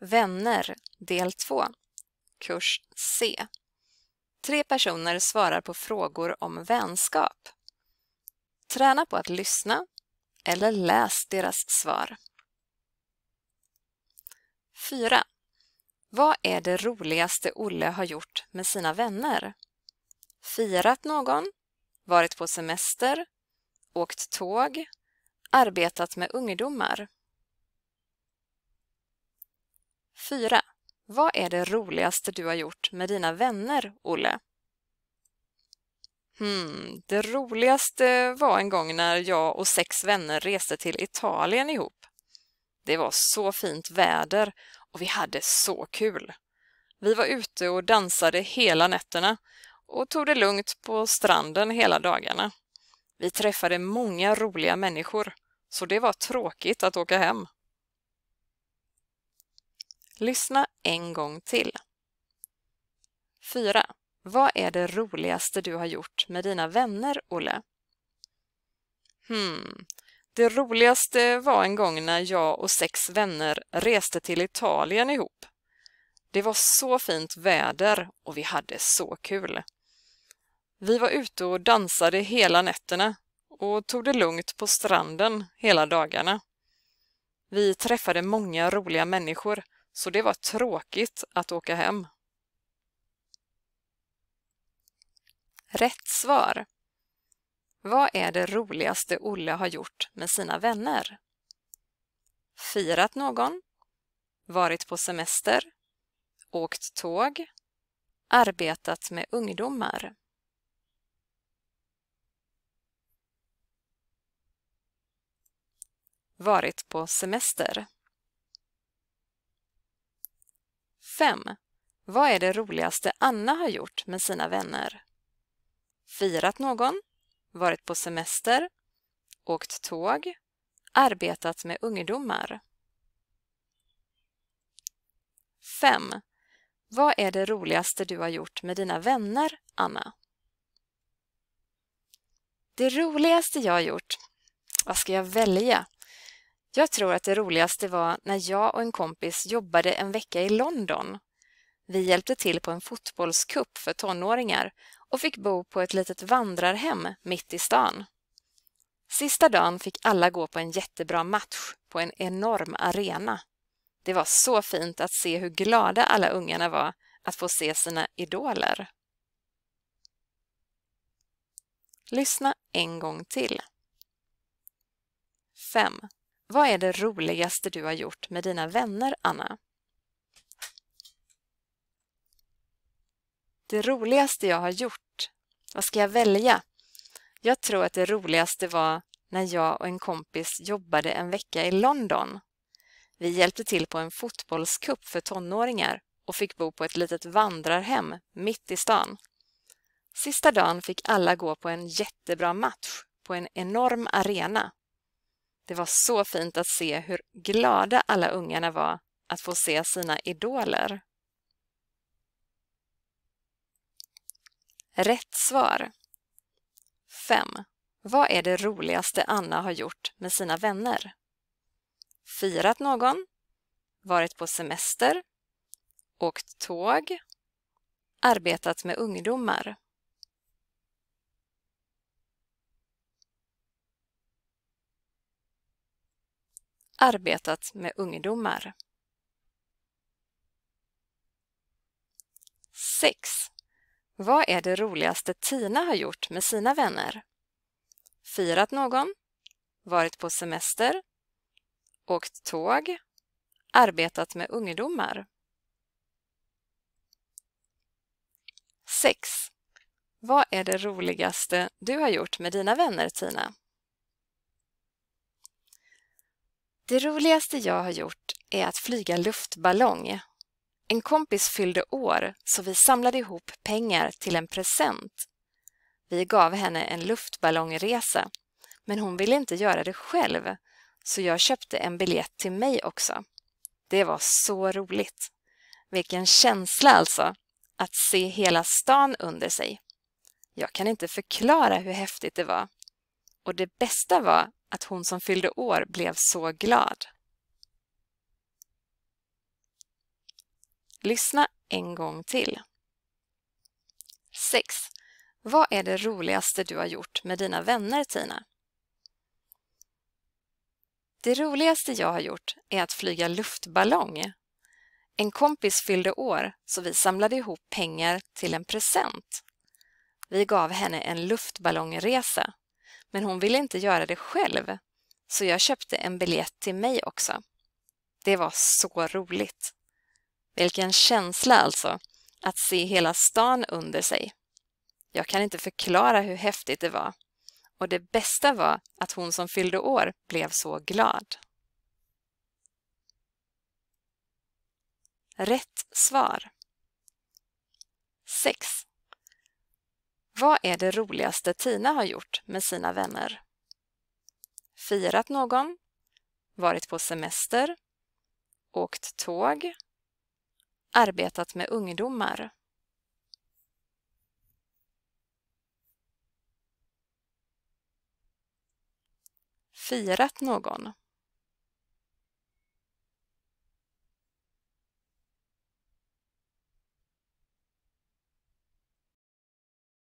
Vänner del 2 Kurs C Tre personer svarar på frågor om vänskap. Träna på att lyssna eller läs deras svar. 4. Vad är det roligaste Olle har gjort med sina vänner? Firat någon? Varit på semester? Åkt tåg? Arbetat med ungdomar? 4. Vad är det roligaste du har gjort med dina vänner, Olle? Hmm, det roligaste var en gång när jag och sex vänner reste till Italien ihop. Det var så fint väder och vi hade så kul. Vi var ute och dansade hela nätterna och tog det lugnt på stranden hela dagarna. Vi träffade många roliga människor, så det var tråkigt att åka hem. Lyssna en gång till. 4. Vad är det roligaste du har gjort med dina vänner, Olle? Hmm. Det roligaste var en gång när jag och sex vänner reste till Italien ihop. Det var så fint väder och vi hade så kul. Vi var ute och dansade hela nätterna och tog det lugnt på stranden hela dagarna. Vi träffade många roliga människor så det var tråkigt att åka hem. Rätt svar. Vad är det roligaste Olle har gjort med sina vänner? Firat någon? Varit på semester? Åkt tåg? Arbetat med ungdomar? Varit på semester? 5. Vad är det roligaste Anna har gjort med sina vänner? Firat någon, varit på semester, åkt tåg, arbetat med ungdomar. 5. Vad är det roligaste du har gjort med dina vänner, Anna? Det roligaste jag har gjort? Vad ska jag välja? Jag tror att det roligaste var när jag och en kompis jobbade en vecka i London. Vi hjälpte till på en fotbollskupp för tonåringar och fick bo på ett litet vandrarhem mitt i stan. Sista dagen fick alla gå på en jättebra match på en enorm arena. Det var så fint att se hur glada alla ungarna var att få se sina idoler. Lyssna en gång till. 5. Vad är det roligaste du har gjort med dina vänner, Anna? Det roligaste jag har gjort? Vad ska jag välja? Jag tror att det roligaste var när jag och en kompis jobbade en vecka i London. Vi hjälpte till på en fotbollskupp för tonåringar och fick bo på ett litet vandrarhem mitt i stan. Sista dagen fick alla gå på en jättebra match på en enorm arena det var så fint att se hur glada alla ungarna var att få se sina idoler. Rätt svar 5. Vad är det roligaste Anna har gjort med sina vänner? Firat någon? Varit på semester? Åkt tåg? Arbetat med ungdomar? arbetat med ungdomar. 6. Vad är det roligaste Tina har gjort med sina vänner? Firat någon? Varit på semester? Åkt tåg? Arbetat med ungdomar? 6. Vad är det roligaste du har gjort med dina vänner, Tina? Det roligaste jag har gjort är att flyga luftballong. En kompis fyllde år så vi samlade ihop pengar till en present. Vi gav henne en luftballongresa, men hon ville inte göra det själv så jag köpte en biljett till mig också. Det var så roligt! Vilken känsla alltså, att se hela stan under sig. Jag kan inte förklara hur häftigt det var. Och det bästa var att hon som fyllde år blev så glad. Lyssna en gång till. 6. Vad är det roligaste du har gjort med dina vänner, Tina? Det roligaste jag har gjort är att flyga luftballong. En kompis fyllde år så vi samlade ihop pengar till en present. Vi gav henne en luftballongresa men hon ville inte göra det själv, så jag köpte en biljett till mig också. Det var så roligt! Vilken känsla alltså, att se hela stan under sig. Jag kan inte förklara hur häftigt det var. Och det bästa var att hon som fyllde år blev så glad. Rätt svar 6. Vad är det roligaste Tina har gjort med sina vänner? Firat någon? Varit på semester? Åkt tåg? Arbetat med ungdomar? Firat någon?